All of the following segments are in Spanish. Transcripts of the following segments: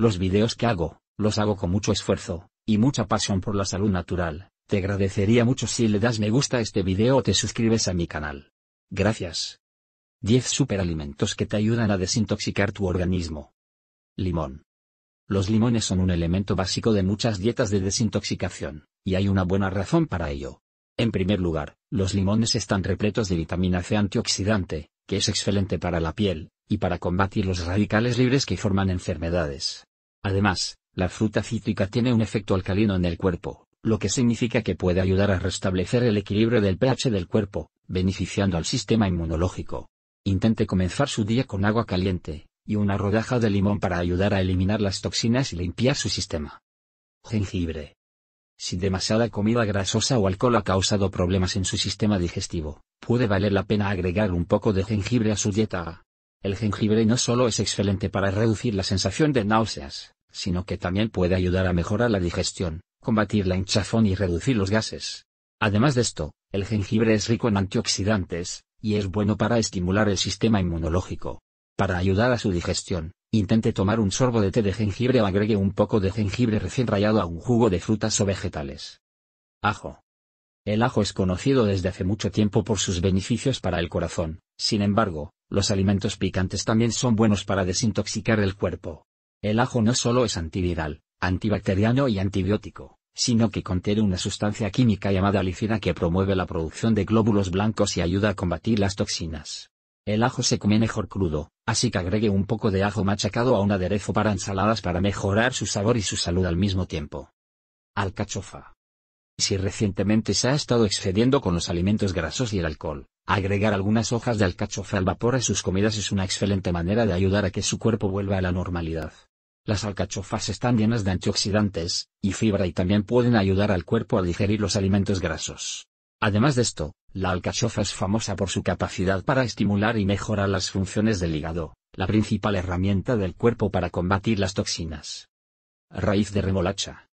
Los videos que hago, los hago con mucho esfuerzo, y mucha pasión por la salud natural. Te agradecería mucho si le das me gusta a este video o te suscribes a mi canal. Gracias. 10 superalimentos que te ayudan a desintoxicar tu organismo. Limón. Los limones son un elemento básico de muchas dietas de desintoxicación, y hay una buena razón para ello. En primer lugar, los limones están repletos de vitamina C antioxidante, que es excelente para la piel, y para combatir los radicales libres que forman enfermedades. Además, la fruta cítrica tiene un efecto alcalino en el cuerpo, lo que significa que puede ayudar a restablecer el equilibrio del pH del cuerpo, beneficiando al sistema inmunológico. Intente comenzar su día con agua caliente, y una rodaja de limón para ayudar a eliminar las toxinas y limpiar su sistema. Jengibre. Si demasiada comida grasosa o alcohol ha causado problemas en su sistema digestivo, puede valer la pena agregar un poco de jengibre a su dieta. El jengibre no solo es excelente para reducir la sensación de náuseas, sino que también puede ayudar a mejorar la digestión, combatir la hinchazón y reducir los gases. Además de esto, el jengibre es rico en antioxidantes, y es bueno para estimular el sistema inmunológico. Para ayudar a su digestión, intente tomar un sorbo de té de jengibre o agregue un poco de jengibre recién rayado a un jugo de frutas o vegetales. Ajo. El ajo es conocido desde hace mucho tiempo por sus beneficios para el corazón, sin embargo, los alimentos picantes también son buenos para desintoxicar el cuerpo. El ajo no solo es antiviral, antibacteriano y antibiótico, sino que contiene una sustancia química llamada licina que promueve la producción de glóbulos blancos y ayuda a combatir las toxinas. El ajo se come mejor crudo, así que agregue un poco de ajo machacado a un aderezo para ensaladas para mejorar su sabor y su salud al mismo tiempo. Alcachofa. Si recientemente se ha estado excediendo con los alimentos grasos y el alcohol, agregar algunas hojas de alcachofa al vapor a sus comidas es una excelente manera de ayudar a que su cuerpo vuelva a la normalidad. Las alcachofas están llenas de antioxidantes, y fibra y también pueden ayudar al cuerpo a digerir los alimentos grasos. Además de esto, la alcachofa es famosa por su capacidad para estimular y mejorar las funciones del hígado, la principal herramienta del cuerpo para combatir las toxinas. Raíz de remolacha.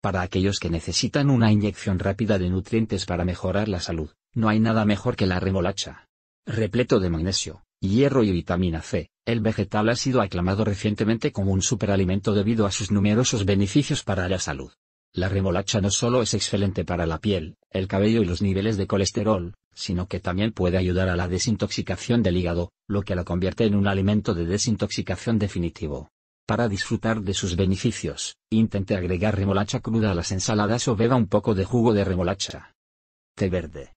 Para aquellos que necesitan una inyección rápida de nutrientes para mejorar la salud, no hay nada mejor que la remolacha. Repleto de magnesio, hierro y vitamina C. El vegetal ha sido aclamado recientemente como un superalimento debido a sus numerosos beneficios para la salud. La remolacha no solo es excelente para la piel, el cabello y los niveles de colesterol, sino que también puede ayudar a la desintoxicación del hígado, lo que la convierte en un alimento de desintoxicación definitivo. Para disfrutar de sus beneficios, intente agregar remolacha cruda a las ensaladas o beba un poco de jugo de remolacha. Té verde.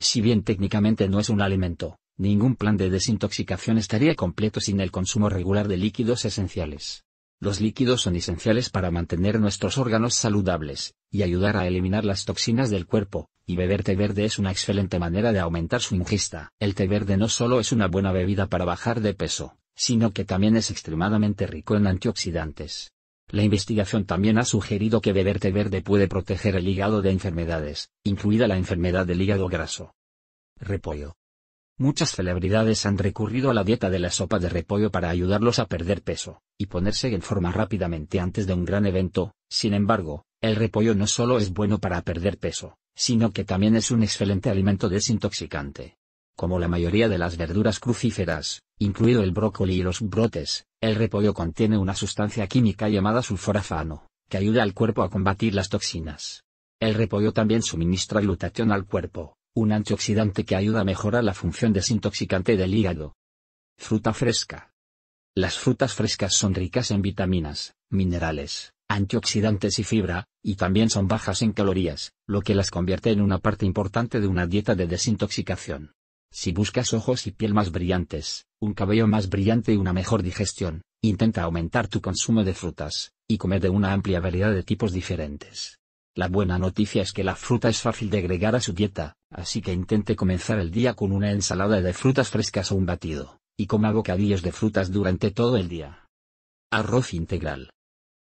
Si bien técnicamente no es un alimento, Ningún plan de desintoxicación estaría completo sin el consumo regular de líquidos esenciales. Los líquidos son esenciales para mantener nuestros órganos saludables, y ayudar a eliminar las toxinas del cuerpo, y beber té verde es una excelente manera de aumentar su ingesta. El té verde no solo es una buena bebida para bajar de peso, sino que también es extremadamente rico en antioxidantes. La investigación también ha sugerido que beber té verde puede proteger el hígado de enfermedades, incluida la enfermedad del hígado graso. Repollo. Muchas celebridades han recurrido a la dieta de la sopa de repollo para ayudarlos a perder peso y ponerse en forma rápidamente antes de un gran evento. Sin embargo, el repollo no solo es bueno para perder peso, sino que también es un excelente alimento desintoxicante. Como la mayoría de las verduras crucíferas, incluido el brócoli y los brotes, el repollo contiene una sustancia química llamada sulforafano, que ayuda al cuerpo a combatir las toxinas. El repollo también suministra glutatión al cuerpo, un antioxidante que ayuda a mejorar la función desintoxicante del hígado. Fruta fresca. Las frutas frescas son ricas en vitaminas, minerales, antioxidantes y fibra, y también son bajas en calorías, lo que las convierte en una parte importante de una dieta de desintoxicación. Si buscas ojos y piel más brillantes, un cabello más brillante y una mejor digestión, intenta aumentar tu consumo de frutas, y comer de una amplia variedad de tipos diferentes. La buena noticia es que la fruta es fácil de agregar a su dieta, Así que intente comenzar el día con una ensalada de frutas frescas o un batido, y coma bocadillos de frutas durante todo el día. Arroz integral.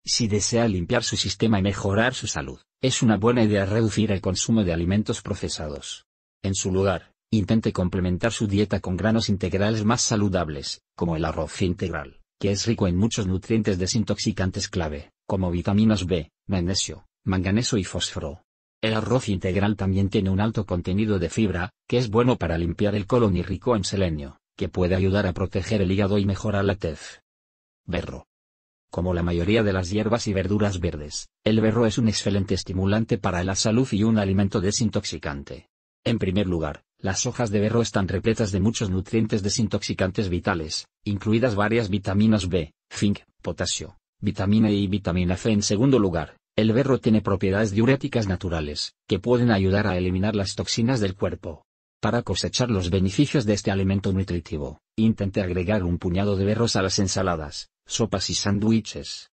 Si desea limpiar su sistema y mejorar su salud, es una buena idea reducir el consumo de alimentos procesados. En su lugar, intente complementar su dieta con granos integrales más saludables, como el arroz integral, que es rico en muchos nutrientes desintoxicantes clave, como vitaminas B, magnesio, manganeso y fósforo. El arroz integral también tiene un alto contenido de fibra, que es bueno para limpiar el colon y rico en selenio, que puede ayudar a proteger el hígado y mejorar la tez. Berro. Como la mayoría de las hierbas y verduras verdes, el berro es un excelente estimulante para la salud y un alimento desintoxicante. En primer lugar, las hojas de berro están repletas de muchos nutrientes desintoxicantes vitales, incluidas varias vitaminas B, zinc, potasio, vitamina E y vitamina C. En segundo lugar, el berro tiene propiedades diuréticas naturales, que pueden ayudar a eliminar las toxinas del cuerpo. Para cosechar los beneficios de este alimento nutritivo, intente agregar un puñado de berros a las ensaladas, sopas y sándwiches.